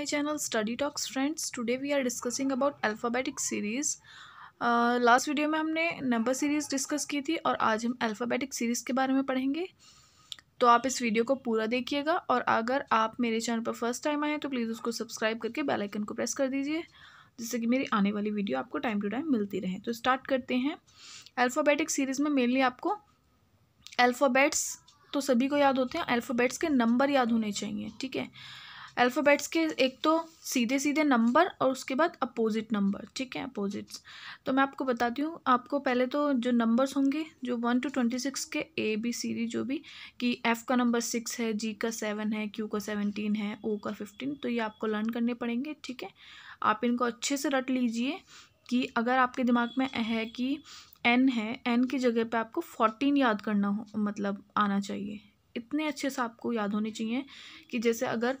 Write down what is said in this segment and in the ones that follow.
my channel study talks friends today we are discussing about alphabetic series last uh, video में हमने number series discuss की थी और आज हम अल्फ़ाबेटिक सीरीज़ के बारे में पढ़ेंगे तो आप इस वीडियो को पूरा देखिएगा और अगर आप मेरे चैनल पर फर्स्ट टाइम आए तो प्लीज़ उसको सब्सक्राइब करके बेलाइकन को प्रेस कर दीजिए जिससे कि मेरी आने वाली वीडियो आपको टाइम टू टाइम मिलती रहे तो स्टार्ट करते हैं अल्फ़ाबेटिक सीरीज़ में मेनली आपको अल्फ़ाबेट्स तो सभी को याद होते हैं अल्फ़ाबेट्स के नंबर याद होने चाहिए ठीक है अल्फ़ाबेट्स के एक तो सीधे सीधे नंबर और उसके बाद अपोजिट नंबर ठीक है अपोजिट्स तो मैं आपको बताती हूँ आपको पहले तो जो नंबर्स होंगे जो वन टू ट्वेंटी सिक्स के ए बी सी डी जो भी कि एफ़ का नंबर सिक्स है जी का सेवन है क्यू का सेवनटीन है ओ का फिफ्टीन तो ये आपको लर्न करने पड़ेंगे ठीक है आप इनको अच्छे से रट लीजिए कि अगर आपके दिमाग में है कि एन है एन की जगह पर आपको फोर्टीन याद करना हो मतलब आना चाहिए इतने अच्छे से आपको याद होने चाहिए कि जैसे अगर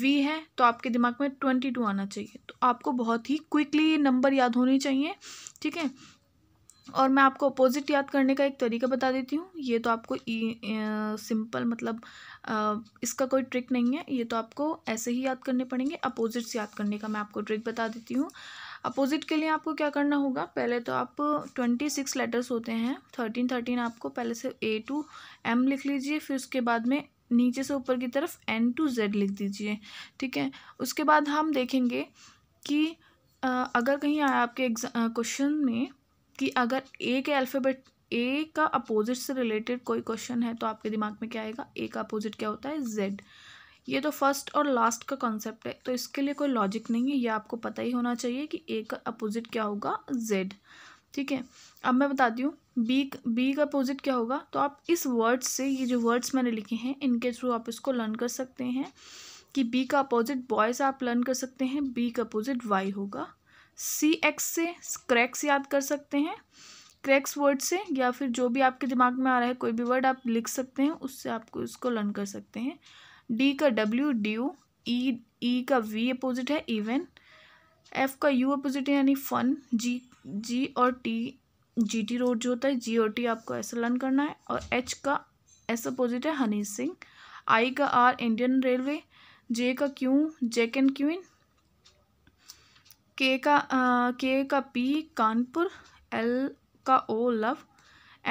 वी है तो आपके दिमाग में ट्वेंटी टू आना चाहिए तो आपको बहुत ही क्विकली ये नंबर याद होने चाहिए ठीक है और मैं आपको अपोजिट याद करने का एक तरीका बता देती हूँ ये तो आपको सिंपल e, मतलब आ, इसका कोई ट्रिक नहीं है ये तो आपको ऐसे ही याद करने पड़ेंगे अपोजिट्स याद करने का मैं आपको ट्रिक बता देती हूँ अपोजिट के लिए आपको क्या करना होगा पहले तो आप ट्वेंटी सिक्स लेटर्स होते हैं थर्टीन थर्टीन आपको पहले से ए टू एम लिख लीजिए फिर उसके बाद में नीचे से ऊपर की तरफ एन टू जेड लिख दीजिए ठीक है उसके बाद हम देखेंगे कि अगर कहीं आया आपके एग्जाम क्वेश्चन में कि अगर ए के अल्फ़ाबेट ए का अपोजिट से रिलेटेड कोई क्वेश्चन है तो आपके दिमाग में क्या आएगा ए का अपोजिट क्या होता है जेड ये तो फर्स्ट और लास्ट का कॉन्सेप्ट है तो इसके लिए कोई लॉजिक नहीं है ये आपको पता ही होना चाहिए कि ए का अपोजिट क्या होगा जेड ठीक है अब मैं बताती हूँ बी बी का अपोजिट क्या होगा तो आप इस वर्ड्स से ये जो वर्ड्स मैंने लिखे हैं इनके थ्रू आप इसको लर्न कर सकते हैं कि बी का अपोजिट बॉय से आप लर्न कर सकते हैं बी का अपोजिट वाई होगा सी एक्स से क्रैक्स याद कर सकते हैं क्रैक्स वर्ड से या फिर जो भी आपके दिमाग में आ रहा है कोई भी वर्ड आप लिख सकते हैं उससे आपको इसको लर्न कर सकते हैं डी का W D U E E का वी अपोजिट है इवन एफ का यू अपोजिट है यानी फन जी जी और टी जी टी रोड जो होता है जी और टी आपको ऐसे लर्न करना है और एच का एस अपोजिट है हनी सिंह आई का आर इंडियन रेलवे जे का क्यू जेक एंड क्यून के का आ, के का पी कानपुर एल का ओ लव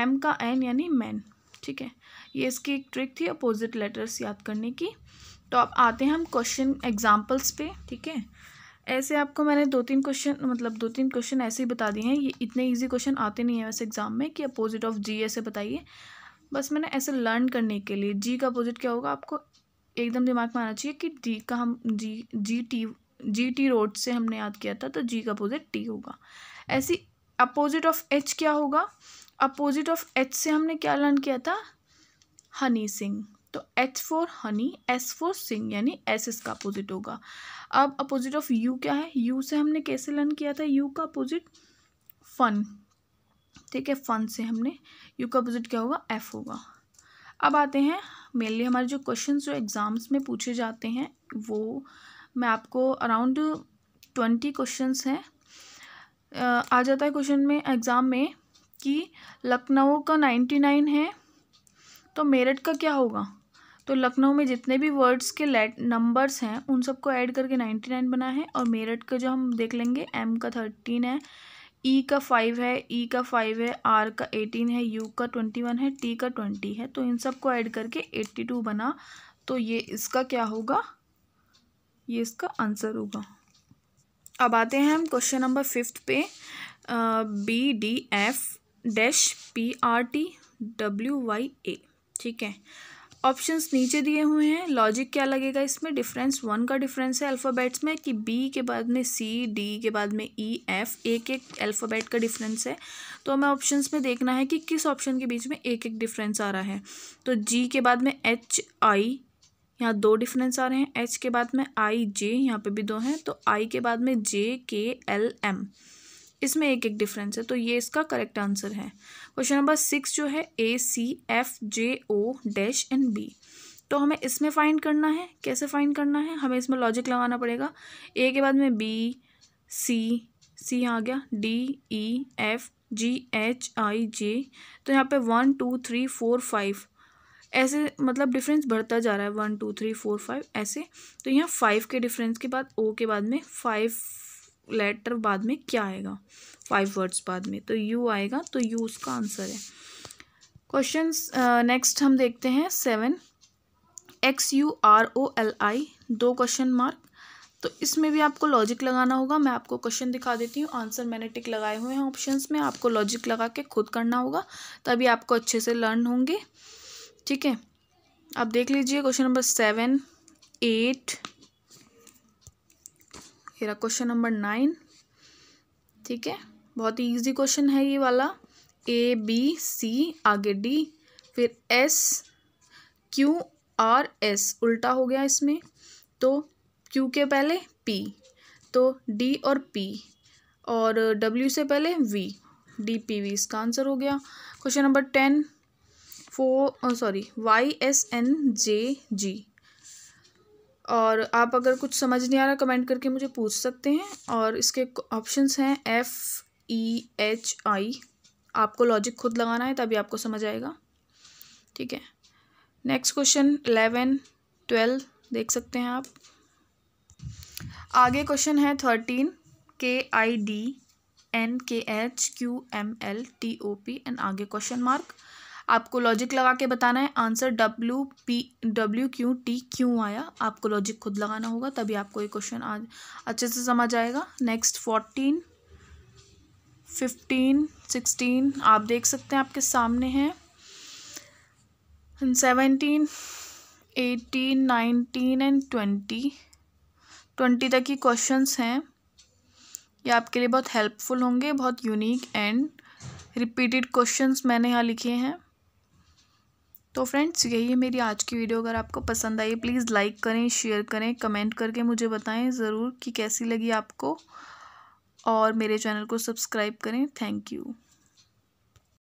एम का एन यानी मैन ठीक है ये इसकी एक ट्रिक थी अपोजिट लेटर्स याद करने की तो अब आते हैं हम क्वेश्चन एग्जाम्पल्स पे ठीक है ऐसे आपको मैंने दो तीन क्वेश्चन मतलब दो तीन क्वेश्चन ऐसे ही बता दिए हैं ये इतने इजी क्वेश्चन आते नहीं हैं वैसे एग्ज़ाम में कि अपोजिट ऑफ जी ऐसे बताइए बस मैंने ऐसे लर्न करने के लिए जी का अपोजिट क्या होगा आपको एकदम दिमाग में आना चाहिए कि डी का हम G G T G T road से हमने याद किया था तो जी का अपोजिट टी होगा ऐसी अपोजिट ऑफ एच क्या होगा अपोजिट ऑफ एच से हमने क्या लर्न किया था हनी सिंह तो H four honey S four Singh यानी एस इसका अपोजिट होगा अब अपोजिट ऑफ यू क्या है यू से हमने कैसे लर्न किया था यू का अपोजिट फन ठीक है फन से हमने यू का अपोजिट क्या होगा एफ होगा अब आते हैं मेनली हमारे जो क्वेश्चन जो एग्ज़ाम्स में पूछे जाते हैं वो मैं आपको अराउंड ट्वेंटी क्वेश्चंस हैं आ जाता है क्वेश्चन में एग्ज़ाम में कि लखनऊ का नाइन्टी नाइन है तो मेरठ का क्या होगा तो लखनऊ में जितने भी वर्ड्स के लेट नंबर्स हैं उन सबको ऐड करके नाइन्टी नाइन बना है और मेरठ का जो हम देख लेंगे एम का थर्टीन है ई e का फाइव है ई e का फाइव है आर का एटीन है यू का ट्वेंटी वन है टी का ट्वेंटी है तो इन सब को ऐड करके एट्टी टू बना तो ये इसका क्या होगा ये इसका आंसर होगा अब आते हैं हम क्वेश्चन नंबर फिफ्थ पे B D F dash P R T W Y A ठीक है ऑप्शंस नीचे दिए हुए हैं लॉजिक क्या लगेगा इसमें डिफरेंस वन का डिफरेंस है अल्फ़ाबेट्स में कि बी के बाद में सी डी के बाद में ई e, एफ एक एक अल्फ़ाबेट का डिफरेंस है तो हमें ऑप्शंस में देखना है कि किस ऑप्शन के बीच में एक एक डिफरेंस आ रहा है तो जी के बाद में एच आई यहाँ दो डिफरेंस आ रहे हैं एच के बाद में आई जे यहाँ पर भी दो हैं तो आई के बाद में जे के एल एम इसमें एक एक डिफरेंस है तो ये इसका करेक्ट आंसर है क्वेश्चन नंबर सिक्स जो है A C F J O dash and B तो हमें इसमें फाइंड करना है कैसे फाइंड करना है हमें इसमें लॉजिक लगाना पड़ेगा ए के बाद में बी सी सी आ गया D E F G H I J तो यहाँ पे one two three four five ऐसे मतलब डिफरेंस बढ़ता जा रहा है one two three four five ऐसे तो यहाँ फाइव के डिफरेंस के बाद ओ के बाद में फाइव लेटर बाद में क्या आएगा फाइव वर्ड्स बाद में तो यू आएगा तो यू उसका आंसर है क्वेश्चन नेक्स्ट uh, हम देखते हैं seven X U R O L I दो क्वेश्चन मार्क तो इसमें भी आपको लॉजिक लगाना होगा मैं आपको क्वेश्चन दिखा देती हूँ आंसर मैंने टिक लगाए हुए हैं ऑप्शंस में आपको लॉजिक लगा के खुद करना होगा तभी आपको अच्छे से लर्न होंगे ठीक है आप देख लीजिए क्वेश्चन नंबर सेवन एट हेरा क्वेश्चन नंबर नाइन ठीक है बहुत ही ईजी क्वेश्चन है ये वाला ए बी सी आगे डी फिर एस क्यू आर एस उल्टा हो गया इसमें तो क्यू के पहले पी तो डी और पी और डब्ल्यू से पहले वी डी पी वी इसका आंसर हो गया question number ten four sorry Y S N J G और आप अगर कुछ समझ नहीं आ रहा कमेंट करके मुझे पूछ सकते हैं और इसके ऑप्शंस हैं एफ़ ई एच आई आपको लॉजिक खुद लगाना है तभी आपको समझ आएगा ठीक है नेक्स्ट क्वेश्चन एलेवन ट्वेल्व देख सकते हैं आप आगे क्वेश्चन है थर्टीन के I D N K H Q M L T O P and आगे क्वेश्चन मार्क आपको लॉजिक लगा के बताना है answer W P W Q T क्यों आया आपको लॉजिक खुद लगाना होगा तभी आपको ये क्वेश्चन आज अच्छे से समझ आएगा नेक्स्ट फोर्टीन फिफ्टीन सिक्सटीन आप देख सकते हैं आपके सामने हैं seventeen eighteen nineteen and twenty twenty तक ही क्वेश्चंस हैं ये आपके लिए बहुत हेल्पफुल होंगे बहुत यूनिक एंड रिपीटेड क्वेश्चंस मैंने यहाँ लिखे हैं तो फ्रेंड्स यही है मेरी आज की वीडियो अगर आपको पसंद आई प्लीज़ लाइक करें शेयर करें कमेंट करके मुझे बताएं ज़रूर कि कैसी लगी आपको और मेरे चैनल को सब्सक्राइब करें थैंक यू